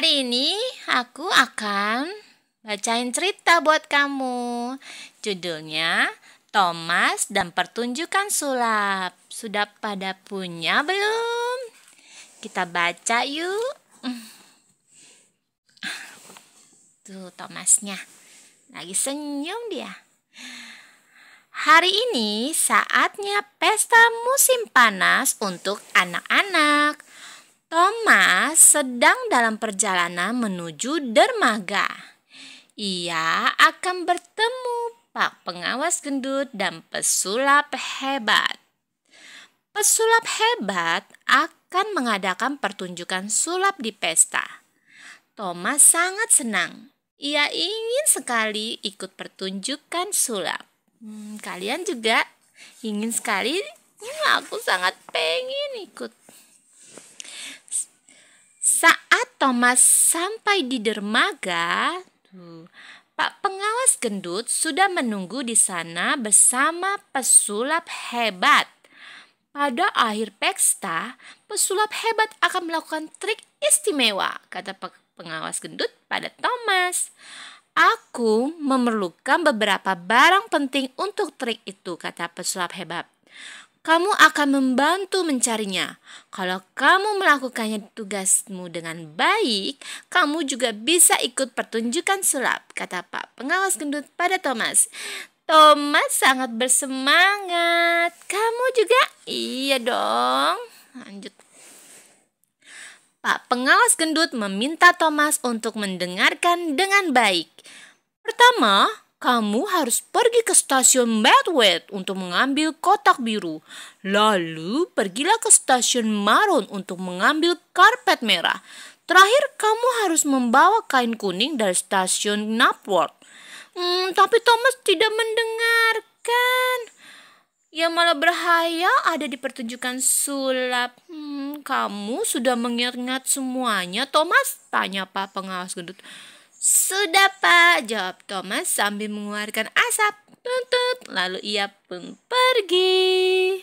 Hari ini aku akan bacain cerita buat kamu. Judulnya Thomas dan Pertunjukan Sulap. Sudah pada punya belum? Kita baca yuk. Tuh Thomasnya. Lagi senyum dia. Hari ini saatnya pesta musim panas untuk anak-anak Thomas sedang dalam perjalanan menuju dermaga. Ia akan bertemu Pak Pengawas Gendut dan pesulap hebat. Pesulap hebat akan mengadakan pertunjukan sulap di pesta. Thomas sangat senang. Ia ingin sekali ikut pertunjukan sulap. Hmm, kalian juga ingin sekali? Hmm, aku sangat pengen ikut. Saat Thomas sampai di dermaga, Pak pengawas gendut sudah menunggu di sana bersama pesulap hebat. Pada akhir pesta, pesulap hebat akan melakukan trik istimewa, kata pengawas gendut pada Thomas. Aku memerlukan beberapa barang penting untuk trik itu, kata pesulap hebat kamu akan membantu mencarinya. Kalau kamu melakukannya tugasmu dengan baik, kamu juga bisa ikut pertunjukan sulap, kata Pak Pengawas Gendut pada Thomas. Thomas sangat bersemangat. Kamu juga? Iya dong. Lanjut. Pak Pengawas Gendut meminta Thomas untuk mendengarkan dengan baik. Pertama, kamu harus pergi ke stasiun Medwet untuk mengambil kotak biru. Lalu pergilah ke stasiun Maron untuk mengambil karpet merah. Terakhir, kamu harus membawa kain kuning dari stasiun Napworth. Hmm, tapi Thomas tidak mendengarkan. Ia malah berhayal ada di pertunjukan sulap. Hmm, kamu sudah mengingat semuanya, Thomas? Tanya Pak Pengawas Gendut. Sudah pak, jawab Thomas sambil mengeluarkan asap. Tuntut, lalu ia pun pergi.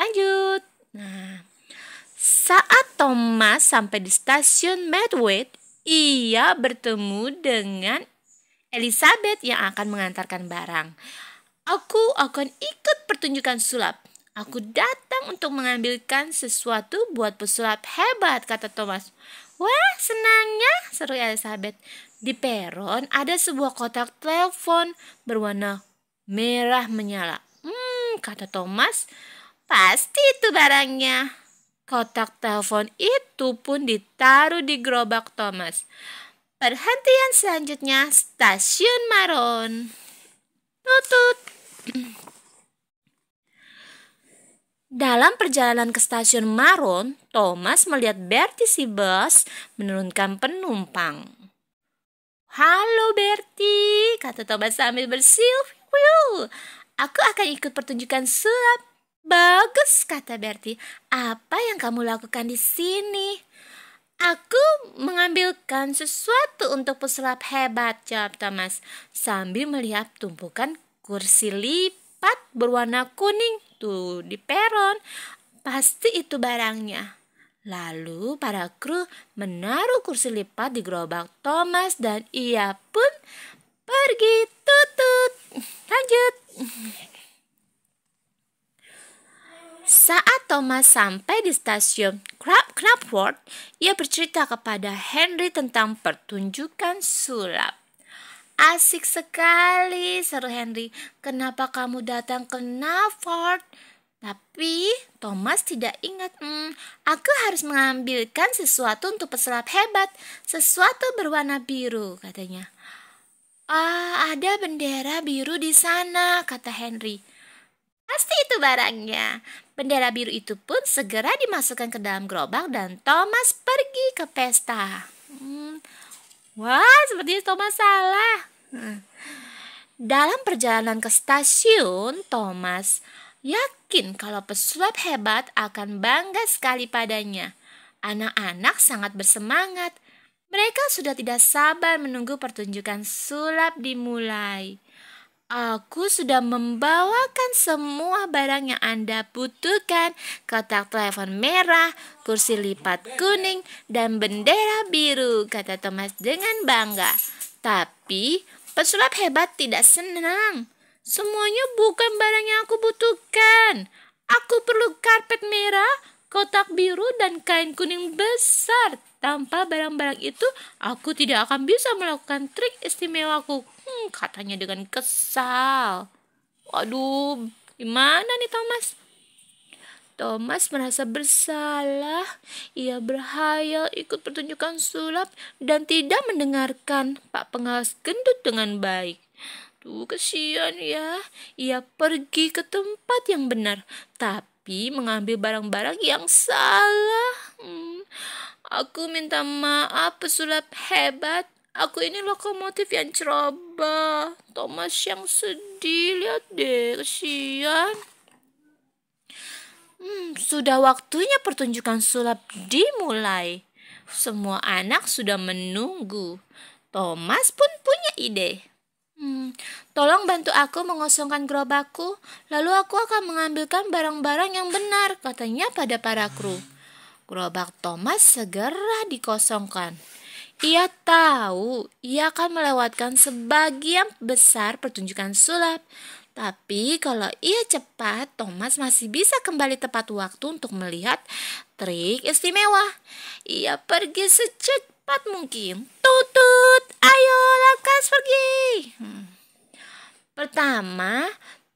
Lanjut. Nah, saat Thomas sampai di stasiun Medway, ia bertemu dengan Elizabeth yang akan mengantarkan barang. Aku akan ikut pertunjukan sulap. Aku datang untuk mengambilkan sesuatu buat pesulap hebat, kata Thomas. Wah, senangnya, seru ya, Elizabeth. Di peron ada sebuah kotak telepon berwarna merah menyala. Hmm, kata Thomas, pasti itu barangnya. Kotak telepon itu pun ditaruh di gerobak Thomas. Perhentian selanjutnya, stasiun Maron. Tutut. Dalam perjalanan ke stasiun Maron, Thomas melihat Bertie si bus menurunkan penumpang. Halo Bertie, kata Thomas sambil bersiul. Aku akan ikut pertunjukan sulap. Bagus, kata Bertie. Apa yang kamu lakukan di sini? Aku mengambilkan sesuatu untuk pesulap hebat, jawab Thomas, sambil melihat tumpukan kursi lipat berwarna kuning itu di peron, pasti itu barangnya. Lalu para kru menaruh kursi lipat di gerobak Thomas dan ia pun pergi tutut. Lanjut. Saat Thomas sampai di stasiun Crabford ia bercerita kepada Henry tentang pertunjukan sulap. Asik sekali, seru Henry. Kenapa kamu datang ke Navard? Tapi Thomas tidak ingat, hmm, aku harus mengambilkan sesuatu untuk peselap hebat, sesuatu berwarna biru, katanya. Ah, ada bendera biru di sana, kata Henry. Pasti itu barangnya. Bendera biru itu pun segera dimasukkan ke dalam gerobak dan Thomas pergi ke pesta. Hmm, wah, sepertinya Thomas salah. Dalam perjalanan ke stasiun, Thomas yakin kalau pesulap hebat akan bangga sekali padanya. Anak-anak sangat bersemangat. Mereka sudah tidak sabar menunggu pertunjukan sulap dimulai. Aku sudah membawakan semua barang yang Anda butuhkan, kotak telepon merah, kursi lipat kuning, dan bendera biru, kata Thomas dengan bangga. Tapi tapi pesulap hebat tidak senang. Semuanya bukan barang yang aku butuhkan. Aku perlu karpet merah, kotak biru, dan kain kuning besar. Tanpa barang-barang itu, aku tidak akan bisa melakukan trik istimewaku. Hmm, katanya dengan kesal. Waduh, gimana nih Thomas? Thomas merasa bersalah. Ia berhayal ikut pertunjukan sulap dan tidak mendengarkan Pak Pengawas Gendut dengan baik. Tuh kesian ya, ia pergi ke tempat yang benar, tapi mengambil barang-barang yang salah. Hmm. Aku minta maaf pesulap hebat, Aku ini lokomotif yang ceroboh. Thomas yang sedih, lihat deh, kesian. Hmm, sudah waktunya pertunjukan sulap dimulai. Semua anak sudah menunggu. Thomas pun punya ide. Hmm, tolong bantu aku mengosongkan gerobakku, lalu aku akan mengambilkan barang-barang yang benar, katanya pada para kru. Gerobak Thomas segera dikosongkan. Ia tahu ia akan melewatkan sebagian besar pertunjukan sulap. Tapi kalau ia cepat, Thomas masih bisa kembali tepat waktu untuk melihat trik istimewa. Ia pergi secepat mungkin. Tutut, ayo Lakas pergi. Hmm. Pertama,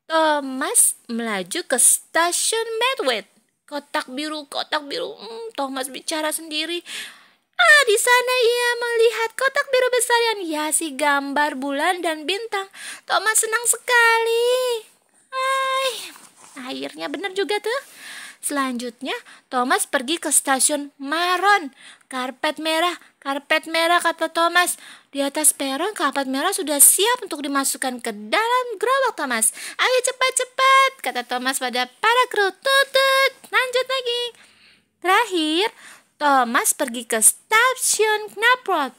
Thomas melaju ke stasiun Medway. Kotak biru, kotak biru. Hmm, Thomas bicara sendiri. Ah, di sana ia melihat kotak biru besar yang dihiasi gambar bulan dan bintang. Thomas senang sekali. ay akhirnya benar juga tuh. Selanjutnya, Thomas pergi ke stasiun Maron. Karpet merah, karpet merah kata Thomas. Di atas peron karpet merah sudah siap untuk dimasukkan ke dalam gerobak Thomas. Ayo cepat-cepat, kata Thomas pada para kru. Tutut, lanjut lagi. Terakhir, Thomas pergi ke stasiun Knapport.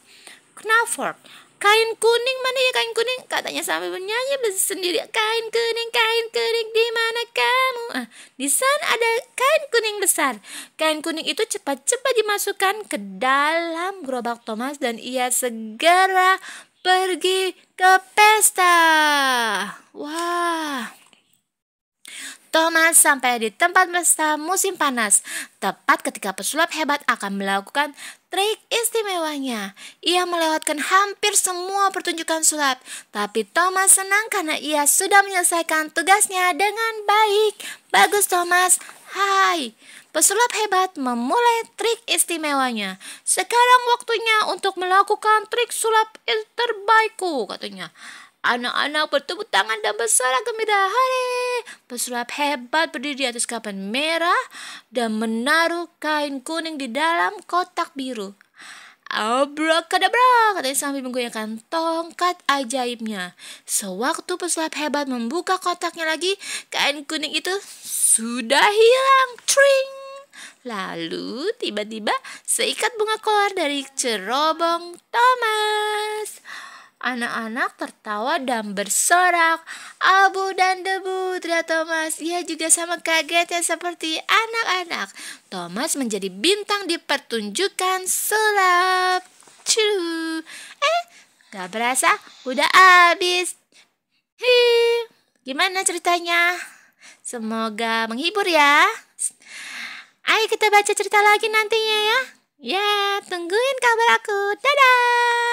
Knapport. Kain kuning mana ya kain kuning? Katanya sampai bernyanyi sendiri. Kain kuning, kain kuning di mana kamu? Ah, di sana ada kain kuning besar. Kain kuning itu cepat-cepat dimasukkan ke dalam gerobak Thomas dan ia segera pergi ke pesta. Wah. Wow. Thomas sampai di tempat pesta musim panas, tepat ketika pesulap hebat akan melakukan trik istimewanya. Ia melewatkan hampir semua pertunjukan sulap, tapi Thomas senang karena ia sudah menyelesaikan tugasnya dengan baik. Bagus Thomas, hai. Pesulap hebat memulai trik istimewanya. Sekarang waktunya untuk melakukan trik sulap terbaikku, katanya. Anak-anak bertepuk tangan dan bersorak gembira. Hari! pesulap hebat berdiri di atas kapan merah dan menaruh kain kuning di dalam kotak biru. Abrakadabra, katanya sambil menggoyangkan tongkat ajaibnya. Sewaktu pesulap hebat membuka kotaknya lagi, kain kuning itu sudah hilang. Tring! Lalu tiba-tiba seikat bunga keluar dari cerobong Thomas. Anak-anak tertawa dan bersorak. Abu dan debu, teriak Thomas. Ia juga sama kagetnya seperti anak-anak. Thomas menjadi bintang di pertunjukan sulap. Curu. Eh, gak berasa udah habis. Hi, gimana ceritanya? Semoga menghibur ya. Ayo kita baca cerita lagi nantinya ya. Ya, tungguin kabar aku. Dadah!